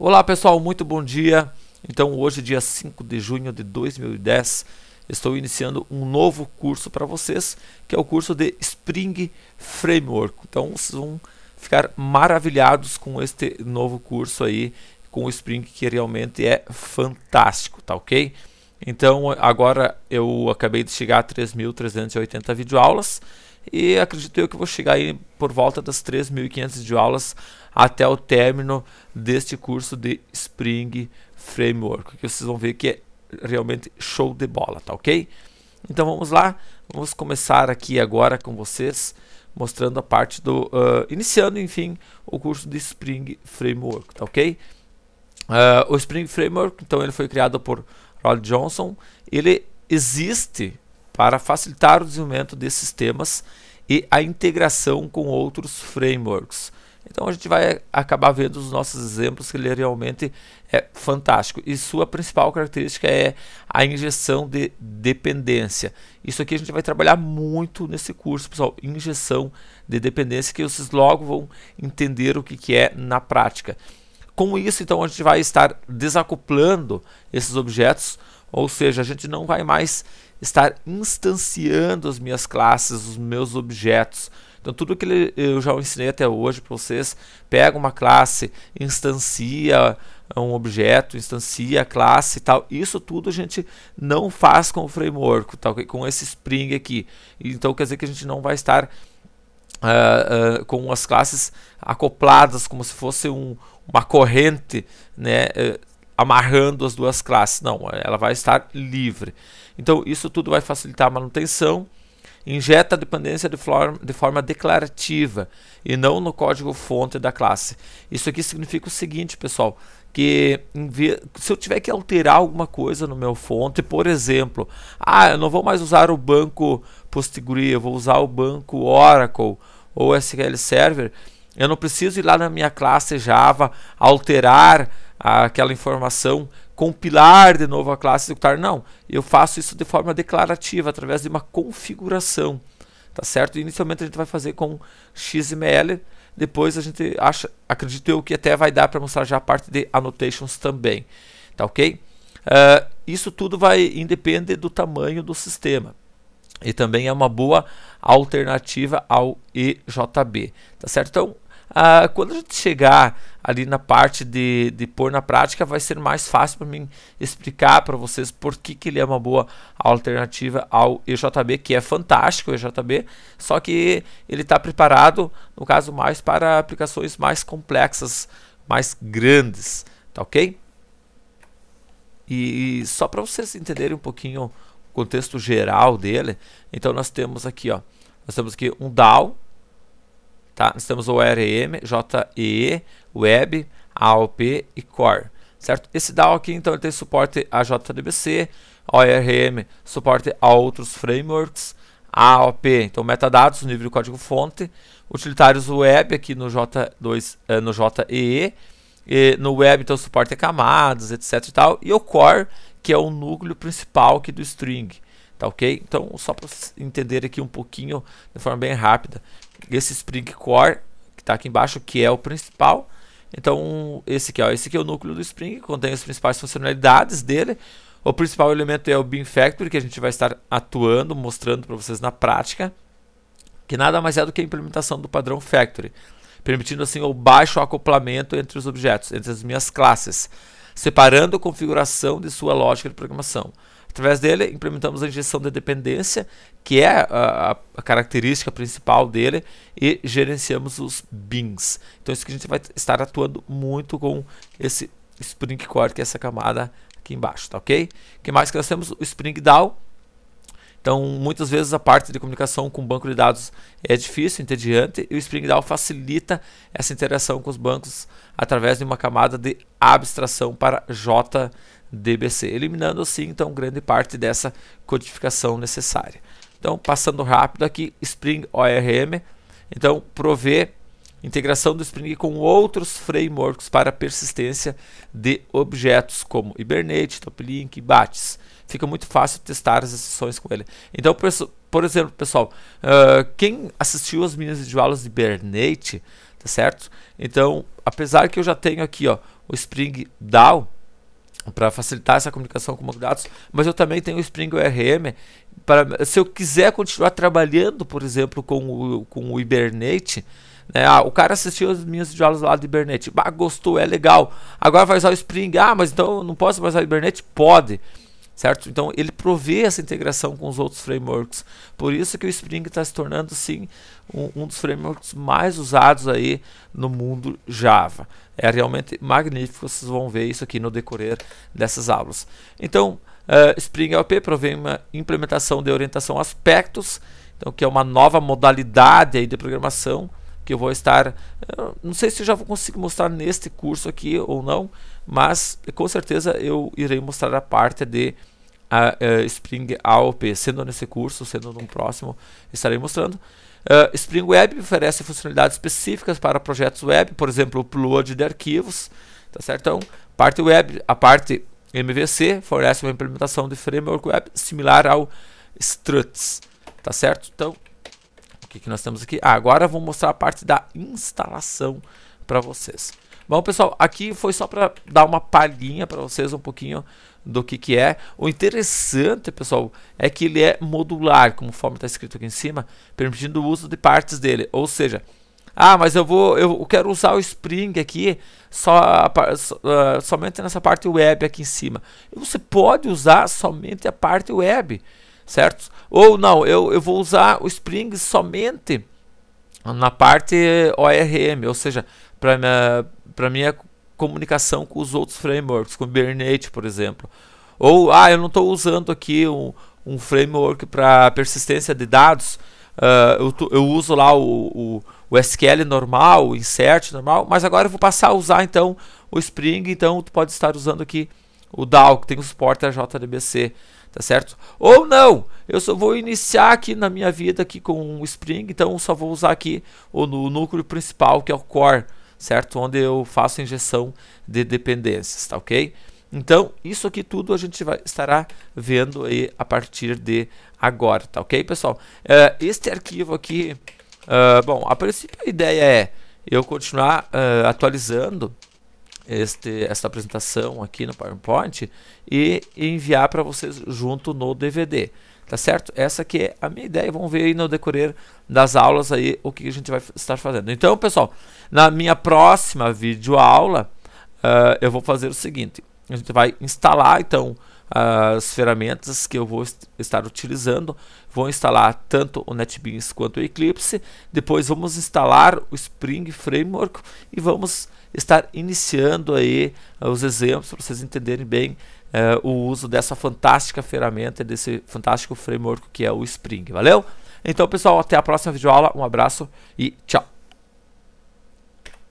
Olá pessoal, muito bom dia. Então, hoje, dia 5 de junho de 2010, estou iniciando um novo curso para vocês, que é o curso de Spring Framework. Então, vocês vão ficar maravilhados com este novo curso aí, com o Spring, que realmente é fantástico, tá ok? Então, agora eu acabei de chegar a 3.380 videoaulas. aulas e acredito eu que vou chegar aí por volta das 3.500 de aulas até o término deste curso de Spring Framework, que vocês vão ver que é realmente show de bola, tá ok? Então vamos lá, vamos começar aqui agora com vocês, mostrando a parte do, uh, iniciando enfim, o curso de Spring Framework, tá ok? Uh, o Spring Framework, então ele foi criado por Rod Johnson, ele existe para facilitar o desenvolvimento desses sistemas e a integração com outros frameworks. Então a gente vai acabar vendo os nossos exemplos que ele realmente é fantástico. E sua principal característica é a injeção de dependência. Isso aqui a gente vai trabalhar muito nesse curso, pessoal. Injeção de dependência que vocês logo vão entender o que, que é na prática. Com isso, então, a gente vai estar desacoplando esses objetos, ou seja, a gente não vai mais estar instanciando as minhas classes, os meus objetos. Então tudo que eu já ensinei até hoje para vocês, pega uma classe, instancia um objeto, instancia a classe e tal. Isso tudo a gente não faz com o framework, tá com esse Spring aqui. Então quer dizer que a gente não vai estar Uh, uh, com as classes acopladas como se fosse um, uma corrente né, uh, amarrando as duas classes. Não, ela vai estar livre. Então, isso tudo vai facilitar a manutenção. Injeta a dependência de forma, de forma declarativa e não no código-fonte da classe. Isso aqui significa o seguinte, pessoal, que se eu tiver que alterar alguma coisa no meu fonte, por exemplo, ah, eu não vou mais usar o banco PostgreSQL, eu vou usar o banco Oracle ou SQL Server, eu não preciso ir lá na minha classe Java alterar aquela informação, compilar de novo a classe executar. Não, eu faço isso de forma declarativa, através de uma configuração. Tá certo? Inicialmente a gente vai fazer com XML, depois a gente acha, acredito eu que até vai dar para mostrar já a parte de annotations também. Tá ok? Uh, isso tudo vai independe do tamanho do sistema e também é uma boa alternativa ao EJB, tá certo? Então, ah, quando a gente chegar ali na parte de, de pôr na prática, vai ser mais fácil para mim explicar para vocês por que, que ele é uma boa alternativa ao EJB, que é fantástico o EJB, só que ele está preparado, no caso, mais para aplicações mais complexas, mais grandes, tá ok? E, e só para vocês entenderem um pouquinho o contexto geral dele, então nós temos aqui, ó, nós temos aqui um DAO, Tá? Nós temos o ORM, JEE, Web, AOP e Core. Certo? Esse DAO aqui então ele tem suporte a JDBC, ORM suporte a outros frameworks, AOP, então metadados, nível de código fonte, utilitários web aqui no J2, eh, no JEE, e no web então suporte a camadas, etc e tal, e o core, que é o núcleo principal aqui do string. Tá ok? Então, só para entender aqui um pouquinho, de forma bem rápida, esse Spring Core que está aqui embaixo, que é o principal. Então, esse aqui, ó, esse aqui é o núcleo do Spring, contém as principais funcionalidades dele. O principal elemento é o Beam Factory, que a gente vai estar atuando, mostrando para vocês na prática, que nada mais é do que a implementação do padrão Factory, permitindo assim o baixo acoplamento entre os objetos, entre as minhas classes, separando a configuração de sua lógica de programação. Através dele, implementamos a injeção de dependência, que é a, a característica principal dele, e gerenciamos os bins. Então, isso que a gente vai estar atuando muito com esse Spring Core, que é essa camada aqui embaixo, tá ok? O que mais que nós temos? O Spring DAO, então, muitas vezes a parte de comunicação com o banco de dados é difícil, entediante, e o Spring DAO facilita essa interação com os bancos através de uma camada de abstração para JDAO. DBC, eliminando assim então grande parte dessa codificação necessária. Então, passando rápido aqui, Spring ORM, então provê integração do Spring com outros frameworks para persistência de objetos como Hibernate, Toplink e Fica muito fácil testar as sessões com ele. Então, por exemplo, pessoal, uh, quem assistiu às minhas aulas de Hibernate, tá certo? Então, apesar que eu já tenho aqui ó, o Spring DAO, para facilitar essa comunicação com os de dados, mas eu também tenho o Spring ORM para se eu quiser continuar trabalhando, por exemplo, com o, com o Hibernate, né? Ah, o cara assistiu as minhas aulas lá do Hibernate, bah, gostou, é legal. Agora vai usar o Spring, ah, mas então não posso mais usar o Hibernate? Pode certo? Então ele provê essa integração com os outros frameworks. Por isso que o Spring está se tornando sim um, um, dos frameworks mais usados aí no mundo Java. É realmente magnífico, vocês vão ver isso aqui no decorrer dessas aulas. Então uh, Spring LP provém uma implementação de orientação a aspectos, então que é uma nova modalidade aí de programação que eu vou estar, eu eh, não sei se eu já vou conseguir mostrar neste curso aqui ou não, mas com certeza eu irei mostrar a parte de a, a eh, Spring AOP, sendo nesse curso, sendo num próximo, estarei mostrando. Uh, Spring Web oferece funcionalidades específicas para projetos web, por exemplo, upload de arquivos, tá certo? Então, parte web, a parte MVC fornece uma implementação de framework web similar ao Struts, tá certo? Então, o que, que nós temos aqui? Ah, agora eu vou mostrar a parte da instalação para vocês. Bom, pessoal, aqui foi só para dar uma palhinha para vocês um pouquinho do que, que é. O interessante, pessoal, é que ele é modular, conforme está escrito aqui em cima, permitindo o uso de partes dele. Ou seja, ah, mas eu vou, eu quero usar o Spring aqui só, uh, somente nessa parte web aqui em cima. Você pode usar somente a parte web, certo? Ou não, eu, eu vou usar o Spring somente na parte ORM, ou seja, para para mim é comunicação com os outros frameworks, com o Hibernate, por exemplo. Ou, ah, eu não estou usando aqui um, um framework para persistência de dados, uh, eu, eu, uso lá o, o, o, SQL normal, o insert normal, mas agora eu vou passar a usar então o Spring, então tu pode estar usando aqui o DAO, que tem o suporte a JDBC, tá certo? Ou não, eu só vou iniciar aqui na minha vida aqui com o Spring, então só vou usar aqui o, o núcleo principal, que é o core, certo? Onde eu faço injeção de dependências, tá ok? Então, isso aqui tudo a gente vai, estará vendo aí a partir de agora, tá ok, pessoal? Uh, este arquivo aqui, uh, bom, a princípio a ideia é eu continuar uh, atualizando este, esta apresentação aqui no PowerPoint e enviar para vocês junto no DVD tá certo? Essa que é a minha ideia. Vamos ver aí no decorrer das aulas aí o que a gente vai estar fazendo. Então, pessoal, na minha próxima videoaula, uh, eu vou fazer o seguinte. A gente vai instalar, então, as ferramentas que eu vou estar utilizando. Vou instalar tanto o NetBeans quanto o Eclipse. Depois vamos instalar o Spring Framework e vamos estar iniciando aí os exemplos para vocês entenderem bem é, o uso dessa fantástica ferramenta, desse fantástico framework que é o Spring. Valeu? Então, pessoal, até a próxima videoaula. Um abraço e tchau!